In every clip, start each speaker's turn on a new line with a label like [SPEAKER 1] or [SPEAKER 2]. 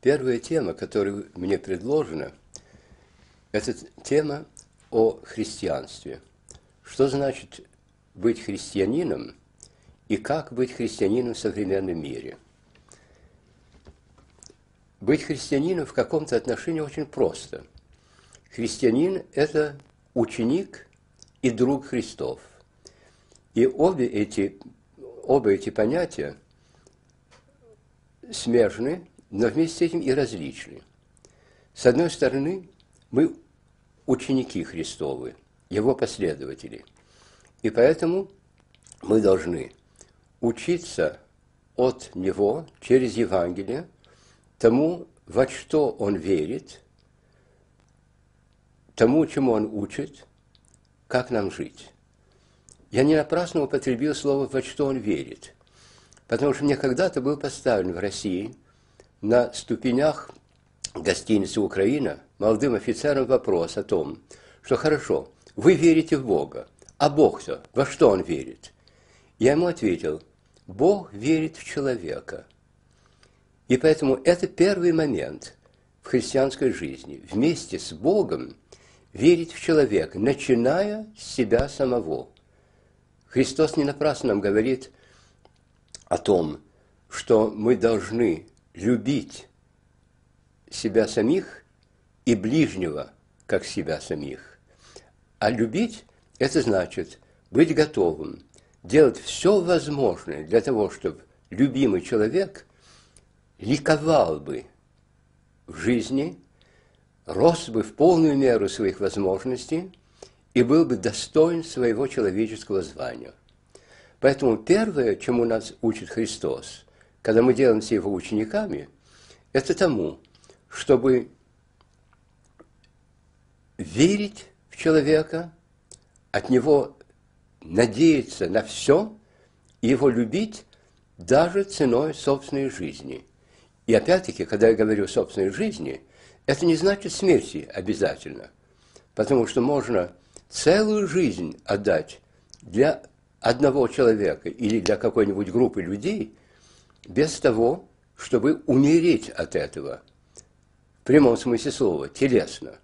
[SPEAKER 1] Первая тема, которая мне предложена, это тема о христианстве. Что значит быть христианином и как быть христианином в современном мире? Быть христианином в каком-то отношении очень просто. Христианин – это ученик и друг Христов. И обе эти, оба эти понятия смежны – но вместе с этим и различны. С одной стороны, мы ученики Христовы, Его последователи, и поэтому мы должны учиться от Него через Евангелие тому, во что Он верит, тому, чему Он учит, как нам жить. Я не напрасно употребил слово «во что Он верит», потому что мне когда-то был поставлен в России – на ступенях гостиницы «Украина» молодым офицерам вопрос о том, что хорошо, вы верите в Бога, а Бог-то во что он верит? Я ему ответил, Бог верит в человека. И поэтому это первый момент в христианской жизни. Вместе с Богом верить в человека, начиная с себя самого. Христос не напрасно нам говорит о том, что мы должны любить себя самих и ближнего, как себя самих. А любить – это значит быть готовым, делать все возможное для того, чтобы любимый человек ликовал бы в жизни, рос бы в полную меру своих возможностей и был бы достоин своего человеческого звания. Поэтому первое, чему нас учит Христос – когда мы делаемся его учениками, это тому, чтобы верить в человека, от него надеяться на все, и его любить даже ценой собственной жизни. И опять-таки, когда я говорю собственной жизни, это не значит смерти обязательно, потому что можно целую жизнь отдать для одного человека или для какой-нибудь группы людей, без того, чтобы умереть от этого, в прямом смысле слова, телесно.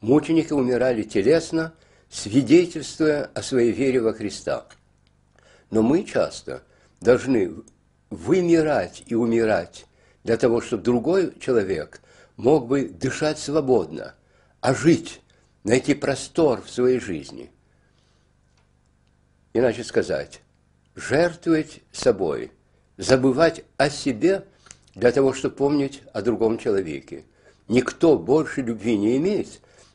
[SPEAKER 1] Мученики умирали телесно, свидетельствуя о своей вере во Христа. Но мы часто должны вымирать и умирать для того, чтобы другой человек мог бы дышать свободно, а жить, найти простор в своей жизни. Иначе сказать, жертвовать собой – забывать о себе для того, чтобы помнить о другом человеке. Никто больше любви не имеет,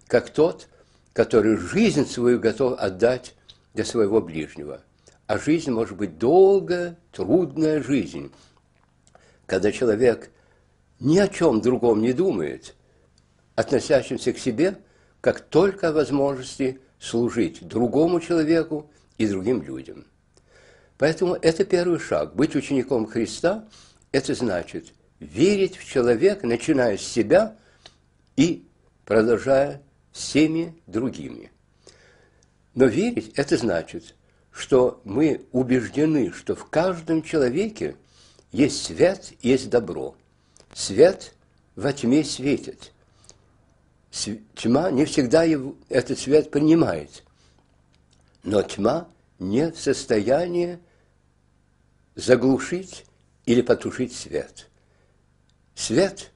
[SPEAKER 1] как тот, который жизнь свою готов отдать для своего ближнего. А жизнь может быть долгая, трудная жизнь, когда человек ни о чем другом не думает, относящимся к себе, как только о возможности служить другому человеку и другим людям. Поэтому это первый шаг. Быть учеником Христа – это значит верить в человека, начиная с себя и продолжая всеми другими. Но верить – это значит, что мы убеждены, что в каждом человеке есть свет, есть добро. Свет во тьме светит. Тьма не всегда его, этот свет принимает. Но тьма не в состоянии заглушить или потушить свет. Свет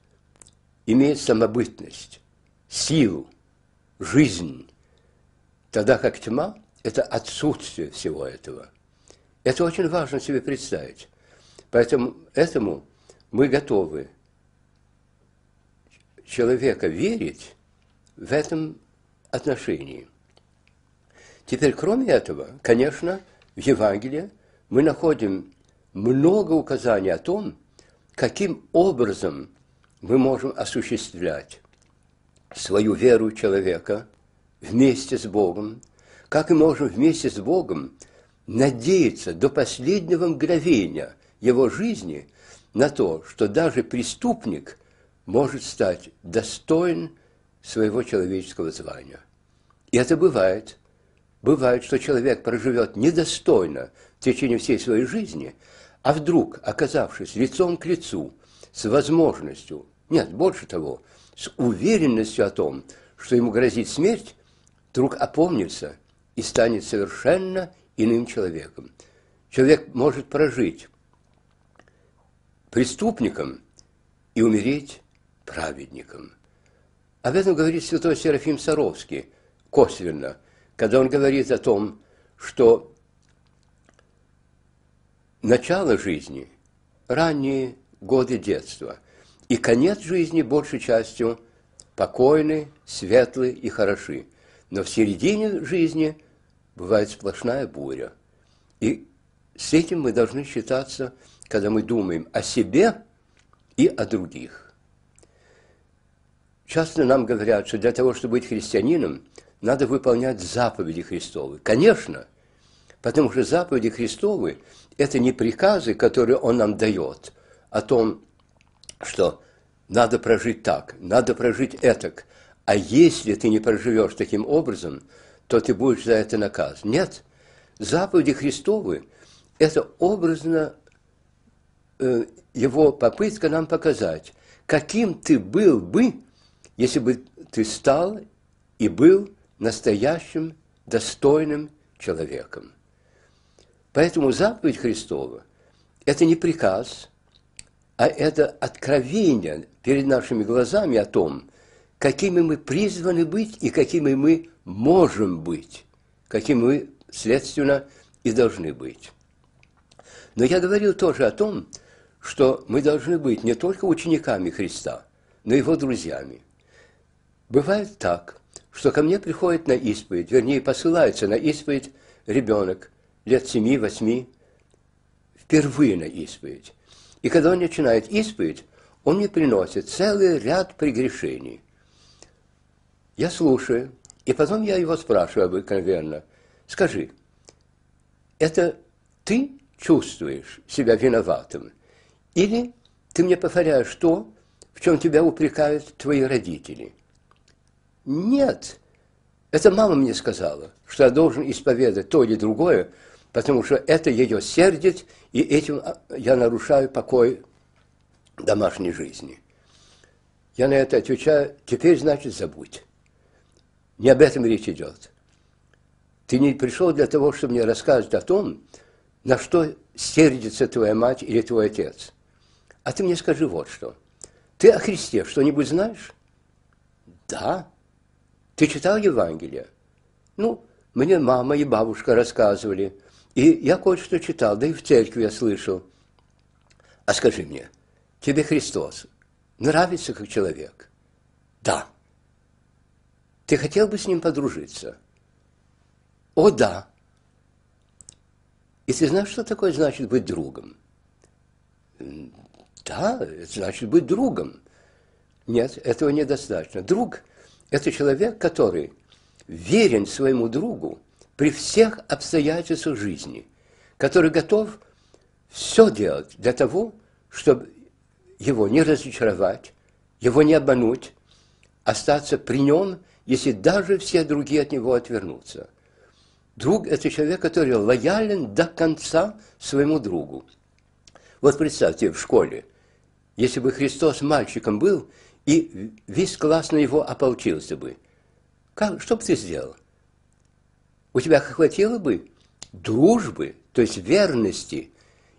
[SPEAKER 1] имеет самобытность, силу, жизнь, тогда как тьма – это отсутствие всего этого. Это очень важно себе представить. Поэтому этому мы готовы человека верить в этом отношении. Теперь, кроме этого, конечно, в Евангелии мы находим много указаний о том, каким образом мы можем осуществлять свою веру человека вместе с Богом, как мы можем вместе с Богом надеяться до последнего мгновения его жизни на то, что даже преступник может стать достоин своего человеческого звания. И это бывает – Бывает, что человек проживет недостойно в течение всей своей жизни, а вдруг, оказавшись лицом к лицу, с возможностью, нет, больше того, с уверенностью о том, что ему грозит смерть, вдруг опомнится и станет совершенно иным человеком. Человек может прожить преступником и умереть праведником. Об этом говорит святой Серафим Саровский косвенно – когда он говорит о том, что начало жизни, ранние годы детства и конец жизни большей частью покойны, светлы и хороши. Но в середине жизни бывает сплошная буря. И с этим мы должны считаться, когда мы думаем о себе и о других. Часто нам говорят, что для того, чтобы быть христианином, надо выполнять заповеди Христовы. Конечно, потому что заповеди Христовы – это не приказы, которые Он нам дает о том, что надо прожить так, надо прожить этак. А если ты не проживешь таким образом, то ты будешь за это наказан. Нет, заповеди Христовы – это образно э, его попытка нам показать, каким ты был бы, если бы ты стал и был настоящим, достойным человеком. Поэтому заповедь Христова – это не приказ, а это откровение перед нашими глазами о том, какими мы призваны быть и какими мы можем быть, какими мы, следственно, и должны быть. Но я говорил тоже о том, что мы должны быть не только учениками Христа, но и его друзьями. Бывает так, что ко мне приходит на исповедь, вернее, посылается на исповедь ребенок лет семи, восьми, впервые на исповедь. И когда он начинает исповедь, он мне приносит целый ряд прегрешений. Я слушаю, и потом я его спрашиваю обыкновенно, скажи, это ты чувствуешь себя виноватым? Или ты мне повторяешь то, в чем тебя упрекают твои родители – нет. Это мама мне сказала, что я должен исповедать то или другое, потому что это ее сердит, и этим а, я нарушаю покой домашней жизни. Я на это отвечаю, теперь, значит, забудь. Не об этом речь идет. Ты не пришел для того, чтобы мне рассказывать о том, на что сердится твоя мать или твой отец. А ты мне скажи вот что. Ты о Христе что-нибудь знаешь? Да. Ты читал Евангелие? Ну, мне мама и бабушка рассказывали. И я кое-что читал, да и в церкви я слышал. А скажи мне, тебе Христос нравится как человек? Да. Ты хотел бы с ним подружиться? О, да. И ты знаешь, что такое значит быть другом? Да, это значит быть другом. Нет, этого недостаточно. Друг это человек, который верен своему другу при всех обстоятельствах жизни, который готов все делать для того, чтобы его не разочаровать, его не обмануть, остаться при нем, если даже все другие от него отвернутся. Друг – это человек, который лоялен до конца своему другу. Вот представьте, в школе, если бы Христос мальчиком был – и весь класс на него ополчился бы. Как, что бы ты сделал? У тебя хватило бы дружбы, то есть верности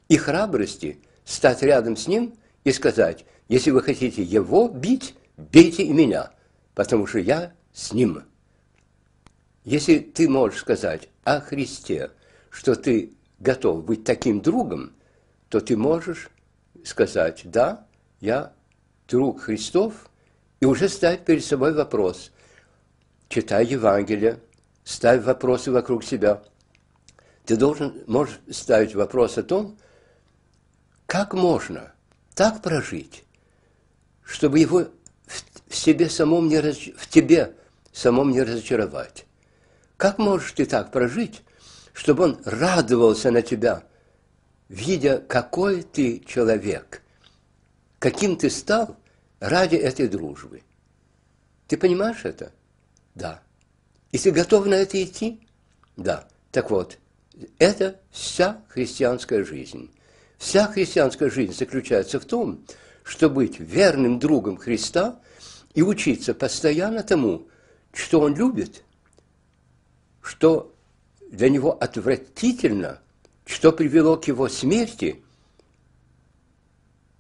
[SPEAKER 1] и храбрости стать рядом с ним и сказать, если вы хотите его бить, бейте и меня, потому что я с ним. Если ты можешь сказать о Христе, что ты готов быть таким другом, то ты можешь сказать, да, я друг Христов, и уже ставь перед собой вопрос. Читай Евангелие, ставь вопросы вокруг себя. Ты должен, можешь ставить вопрос о том, как можно так прожить, чтобы его в, в себе самом не раз, в тебе самом не разочаровать. Как можешь ты так прожить, чтобы он радовался на тебя, видя, какой ты человек, каким ты стал, ради этой дружбы. Ты понимаешь это? Да. И ты готов на это идти? Да. Так вот, это вся христианская жизнь. Вся христианская жизнь заключается в том, что быть верным другом Христа и учиться постоянно тому, что Он любит, что для Него отвратительно, что привело к Его смерти,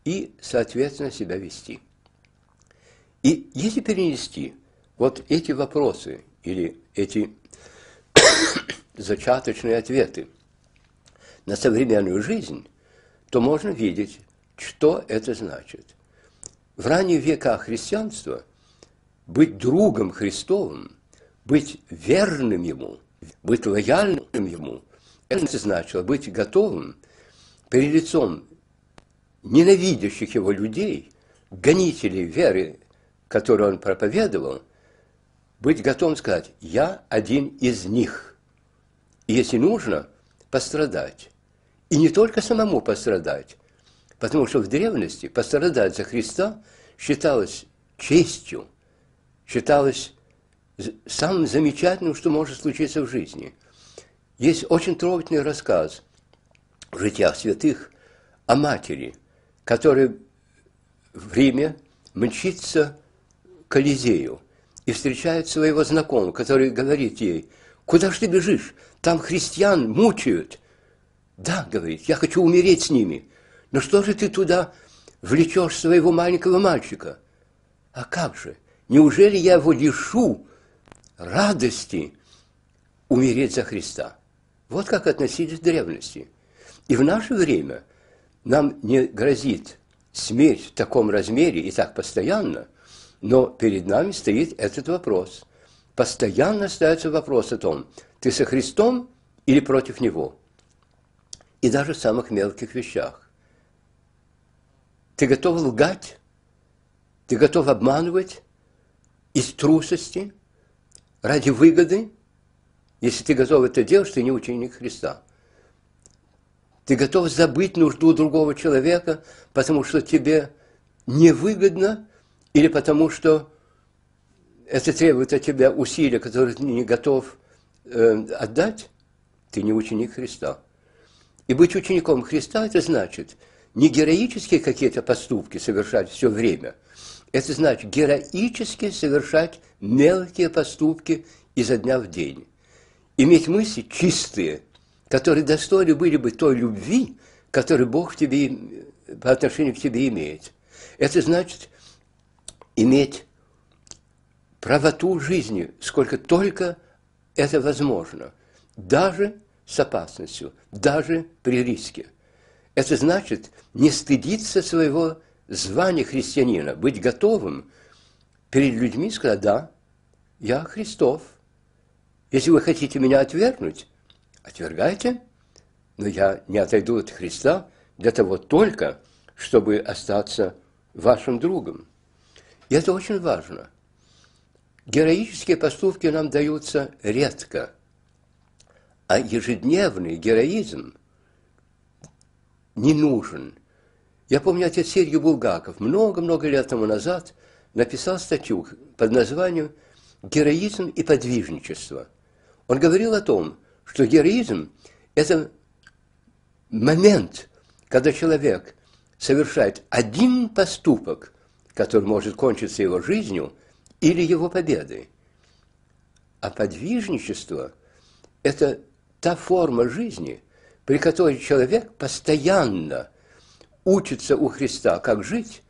[SPEAKER 1] и, соответственно, себя вести. И если перенести вот эти вопросы или эти зачаточные ответы на современную жизнь, то можно видеть, что это значит. В ранние века христианства быть другом Христовым, быть верным Ему, быть лояльным Ему, это значило быть готовым перед лицом ненавидящих его людей, гонителей веры которую он проповедовал, быть готовым сказать, я один из них. И если нужно, пострадать. И не только самому пострадать, потому что в древности пострадать за Христа считалось честью, считалось самым замечательным, что может случиться в жизни. Есть очень трогательный рассказ в житиях святых о матери, которая в Риме мчится Колизею и встречает своего знакомого, который говорит ей, «Куда ж ты бежишь? Там христиан мучают». «Да», — говорит, — «я хочу умереть с ними». «Но что же ты туда влечешь своего маленького мальчика?» «А как же? Неужели я его лишу радости умереть за Христа?» Вот как относились к древности. И в наше время нам не грозит смерть в таком размере и так постоянно – но перед нами стоит этот вопрос. Постоянно ставится вопрос о том, ты со Христом или против Него? И даже в самых мелких вещах. Ты готов лгать? Ты готов обманывать из трусости, ради выгоды? Если ты готов это делать, ты не ученик Христа. Ты готов забыть нужду другого человека, потому что тебе невыгодно или потому что это требует от тебя усилия, которые ты не готов э, отдать, ты не ученик Христа. И быть учеником Христа – это значит не героические какие-то поступки совершать все время, это значит героически совершать мелкие поступки изо дня в день, иметь мысли чистые, которые достойны были бы той любви, которую Бог в тебе, э, по отношению к тебе имеет. Это значит иметь правоту жизни, сколько только это возможно, даже с опасностью, даже при риске. Это значит не стыдиться своего звания христианина, быть готовым перед людьми сказать, да, я Христов. Если вы хотите меня отвергнуть, отвергайте, но я не отойду от Христа для того только, чтобы остаться вашим другом. И это очень важно. Героические поступки нам даются редко, а ежедневный героизм не нужен. Я помню, отец Сергей Булгаков много-много лет тому назад написал статью под названием «Героизм и подвижничество». Он говорил о том, что героизм – это момент, когда человек совершает один поступок – который может кончиться его жизнью или его победой. А подвижничество – это та форма жизни, при которой человек постоянно учится у Христа, как жить,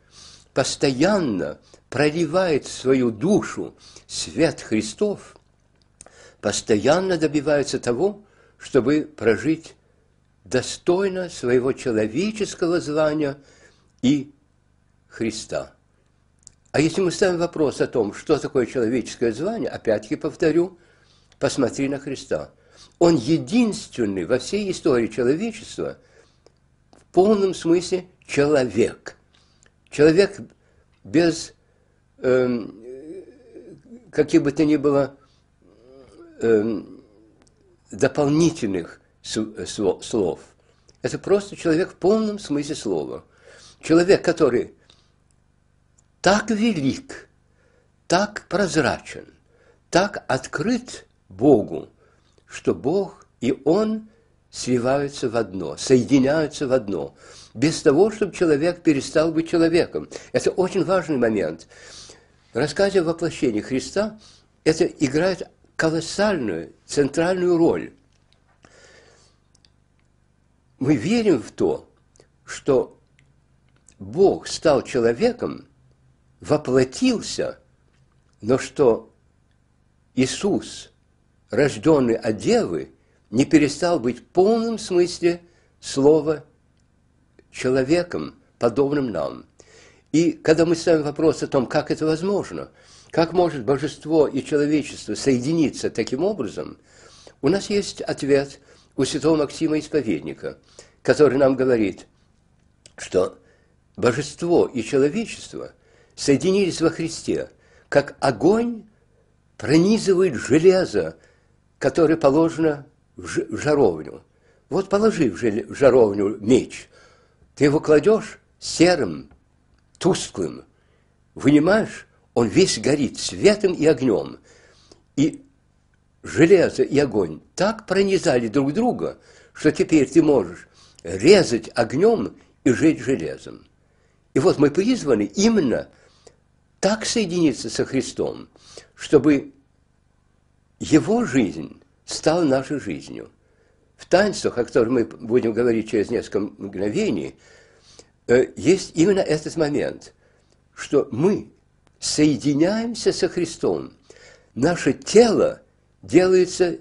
[SPEAKER 1] постоянно проливает свою душу свет Христов, постоянно добивается того, чтобы прожить достойно своего человеческого звания и Христа. А если мы ставим вопрос о том, что такое человеческое звание, опять-таки повторю, посмотри на Христа. Он единственный во всей истории человечества, в полном смысле человек. Человек без эм, каких бы то ни было эм, дополнительных э, слов. Это просто человек в полном смысле слова. Человек, который так велик, так прозрачен, так открыт Богу, что Бог и Он сливаются в одно, соединяются в одно, без того, чтобы человек перестал быть человеком. Это очень важный момент. В о воплощении Христа это играет колоссальную, центральную роль. Мы верим в то, что Бог стал человеком – воплотился, но что Иисус, рожденный от Девы, не перестал быть в полном смысле слова человеком, подобным нам. И когда мы ставим вопрос о том, как это возможно, как может божество и человечество соединиться таким образом, у нас есть ответ у святого Максима Исповедника, который нам говорит, что божество и человечество соединились во Христе, как огонь пронизывает железо, которое положено в, жаровню. Вот положи в жаровню меч, ты его кладешь серым, тусклым, вынимаешь, он весь горит светом и огнем. И железо и огонь так пронизали друг друга, что теперь ты можешь резать огнем и жить железом. И вот мы призваны именно – так соединиться со Христом, чтобы Его жизнь стала нашей жизнью. В таинствах, о которых мы будем говорить через несколько мгновений, э, есть именно этот момент, что мы соединяемся со Христом. Наше тело делается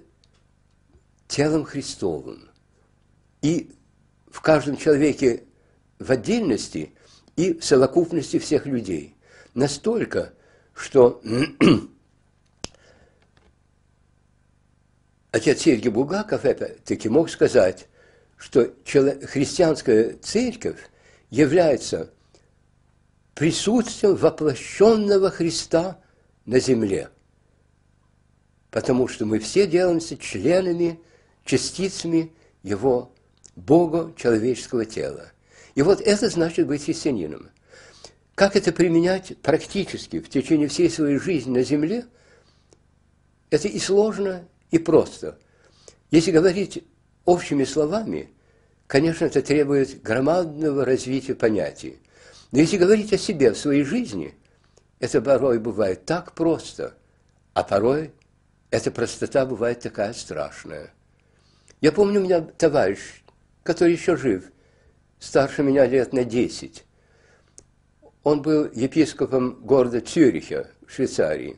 [SPEAKER 1] телом Христовым. И в каждом человеке в отдельности, и в совокупности всех людей – настолько, что отец Сергий Булгаков это таки мог сказать, что христианская церковь является присутствием воплощенного Христа на земле. Потому что мы все делаемся членами, частицами Его Бога человеческого тела. И вот это значит быть христианином – как это применять практически в течение всей своей жизни на Земле, это и сложно, и просто. Если говорить общими словами, конечно, это требует громадного развития понятий. Но если говорить о себе в своей жизни, это порой бывает так просто, а порой эта простота бывает такая страшная. Я помню, у меня товарищ, который еще жив, старше меня лет на десять, он был епископом города Цюриха, Швейцарии.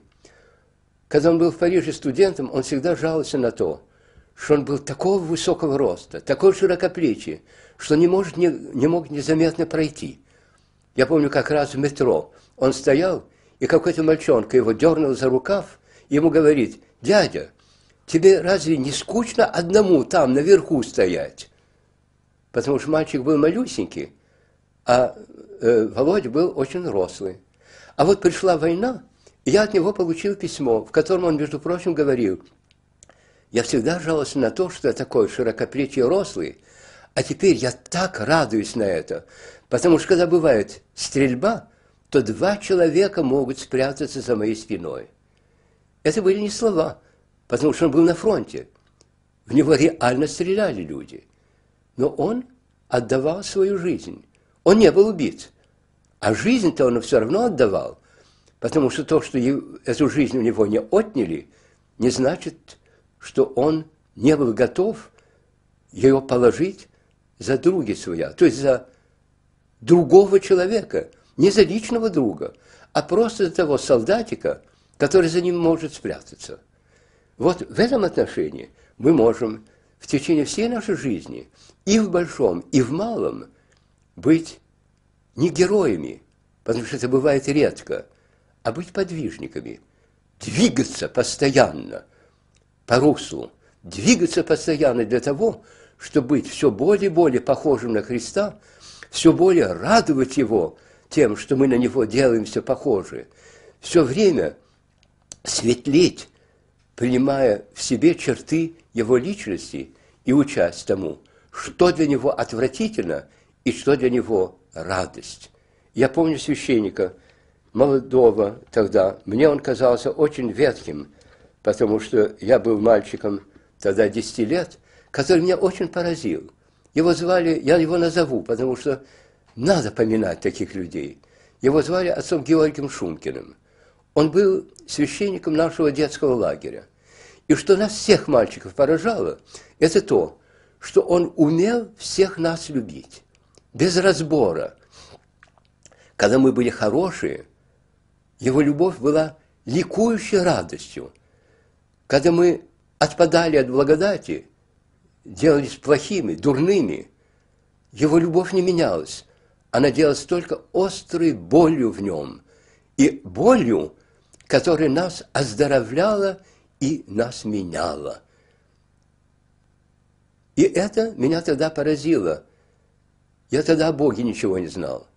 [SPEAKER 1] Когда он был в Париже студентом, он всегда жаловался на то, что он был такого высокого роста, такой широкоплечий, что не, может, не, не мог незаметно пройти. Я помню, как раз в метро он стоял, и какой-то мальчонка его дернул за рукав, и ему говорит, «Дядя, тебе разве не скучно одному там наверху стоять?» Потому что мальчик был малюсенький, а э, Володя был очень рослый. А вот пришла война, и я от него получил письмо, в котором он, между прочим, говорил, «Я всегда жаловался на то, что я такой широкоплечий рослый, а теперь я так радуюсь на это, потому что когда бывает стрельба, то два человека могут спрятаться за моей спиной». Это были не слова, потому что он был на фронте. В него реально стреляли люди. Но он отдавал свою жизнь. Он не был убит. А жизнь-то он все равно отдавал. Потому что то, что эту жизнь у него не отняли, не значит, что он не был готов ее положить за други своя, а, то есть за другого человека, не за личного друга, а просто за того солдатика, который за ним может спрятаться. Вот в этом отношении мы можем в течение всей нашей жизни и в большом, и в малом – быть не героями, потому что это бывает редко, а быть подвижниками, двигаться постоянно по руслу, двигаться постоянно для того, чтобы быть все более и более похожим на Христа, все более радовать Его тем, что мы на Него делаемся похожи, все время светлеть, принимая в себе черты Его личности и учась тому, что для Него отвратительно – и что для него радость. Я помню священника, молодого тогда, мне он казался очень ветхим, потому что я был мальчиком тогда 10 лет, который меня очень поразил. Его звали, я его назову, потому что надо поминать таких людей. Его звали отцом Георгием Шумкиным. Он был священником нашего детского лагеря. И что нас всех мальчиков поражало, это то, что он умел всех нас любить без разбора. Когда мы были хорошие, его любовь была ликующей радостью. Когда мы отпадали от благодати, делались плохими, дурными, его любовь не менялась. Она делалась только острой болью в нем. И болью, которая нас оздоровляла и нас меняла. И это меня тогда поразило – я тогда о Боге ничего не знал.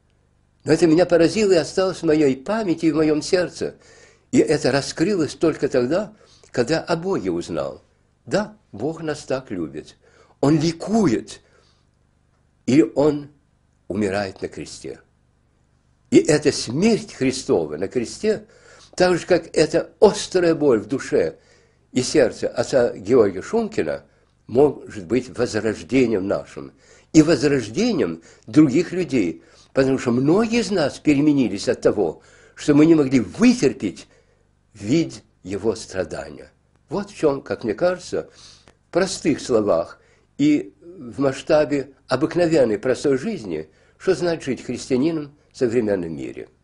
[SPEAKER 1] Но это меня поразило и осталось в моей памяти и в моем сердце. И это раскрылось только тогда, когда о Боге узнал. Да, Бог нас так любит. Он ликует. И Он умирает на кресте. И эта смерть Христова на кресте, так же, как эта острая боль в душе и сердце отца Георгия Шумкина, может быть возрождением нашим – и возрождением других людей, потому что многие из нас переменились от того, что мы не могли вытерпеть вид его страдания. Вот в чем, как мне кажется, в простых словах и в масштабе обыкновенной простой жизни, что значит жить христианином в современном мире –